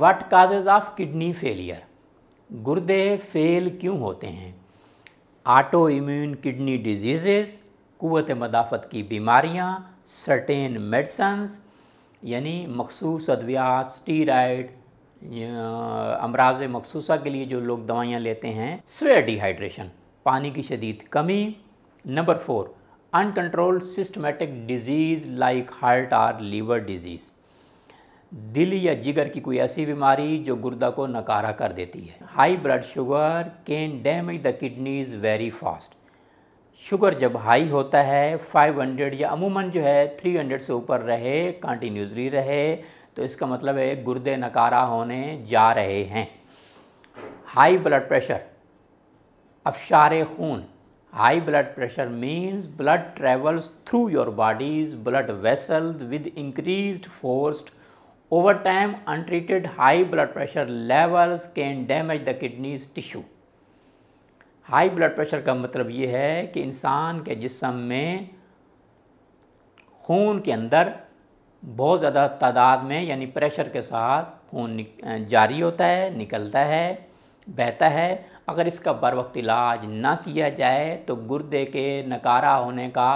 What causes of kidney failure गुर्दे fail क्यों होते हैं आटो इम्यून किडनी डिजीज़ क़वत मदाफ़त की बीमारियाँ सर्टेन मेडिसन्स यानी मखसूस अद्वियात स्टीराइड अमराज मखसूसा के लिए जो लोग दवाइयाँ लेते हैं स्वेयर डिहाइड्रेशन पानी की शदीद कमी number four uncontrolled systematic disease like heart और लीवर डिजीज़ दिल या जिगर की कोई ऐसी बीमारी जो गुर्दा को नकारा कर देती है high blood sugar can damage the kidneys very fast sugar जब हाई होता है 500 या अमूमन जो है 300 से ऊपर रहे कंटिन्यूसली रहे तो इसका मतलब है गुर्दे नकारा होने जा रहे हैं हाई ब्लड प्रेशर अफशार खून high blood pressure means blood travels through your body's blood vessels with increase forced over time untreated high blood pressure levels can damage the kidneys tissue. High blood pressure का मतलब ये है कि इंसान के जिसम में खून के अंदर बहुत ज़्यादा तादाद में यानी प्रेशर के साथ खून जारी होता है निकलता है बहता है अगर इसका बर वक्त इलाज ना किया जाए तो गुर्दे के नकारा होने का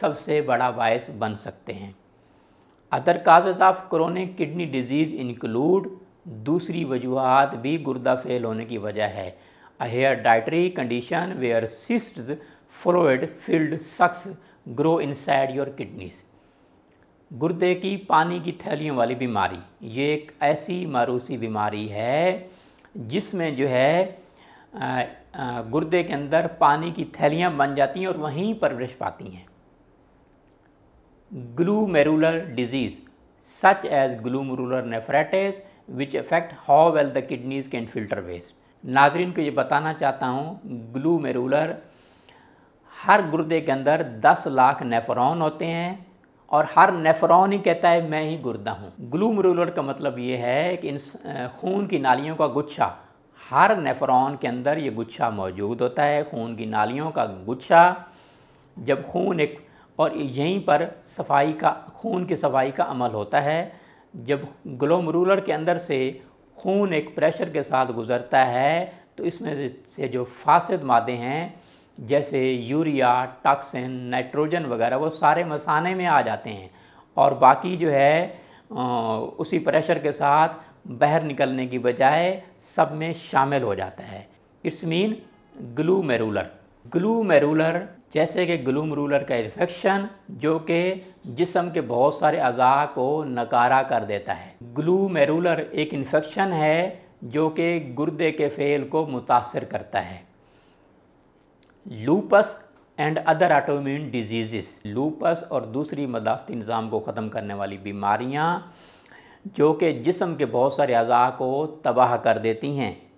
सबसे बड़ा बायस बन सकते हैं other causes of chronic kidney disease include दूसरी वजूहत भी गुर्दा फेल होने की वजह है hereditary condition where cyst fluid filled sacs grow inside your kidneys गुर्दे की पानी की थैलियों वाली बीमारी ये एक ऐसी मारूसी बीमारी है जिसमें जो है गुर्दे के अंदर पानी की थैलियाँ बन जाती हैं और वहीं परवरिश पाती हैं glomerular disease such as glomerular nephritis which affect how well the kidneys can filter waste नाजरीन को ये बताना चाहता हूँ ग्लूमेरुलर हर गुर्दे के अंदर 10 लाख नेफ्रॉन होते हैं और हर नेफ्रॉन ही कहता है मैं ही गुर्दा हूँ ग्लूमेरुलर का मतलब ये है कि इन खून की नालियों का गुच्छा हर नेफ्रॉन के अंदर ये गुच्छा मौजूद होता है खून की नालियों का गुच्छा जब खून एक और यहीं पर सफाई का खून की सफाई का अमल होता है जब ग्लोम रूलर के अंदर से खून एक प्रेशर के साथ गुज़रता है तो इसमें से जो फासद मादे हैं जैसे यूरिया टॉक्सिन नाइट्रोजन वगैरह वो सारे मसाने में आ जाते हैं और बाकी जो है उसी प्रेशर के साथ बाहर निकलने की बजाय सब में शामिल हो जाता है it's mean glomerular glomerular जैसे कि ग्लूम रूलर का इन्फेक्शन जो कि जिसम के बहुत सारे अज़ा को नकारा कर देता है ग्लू मेरूलर एक इन्फेक्शन है जो कि गुर्दे के फेल को मुतासर करता है lupus and other autoimmune disease lupus और दूसरी मदाफती निज़ाम को ख़त्म करने वाली बीमारियाँ जो कि जिसम के बहुत सारे अज़ा को तबाह कर देती हैं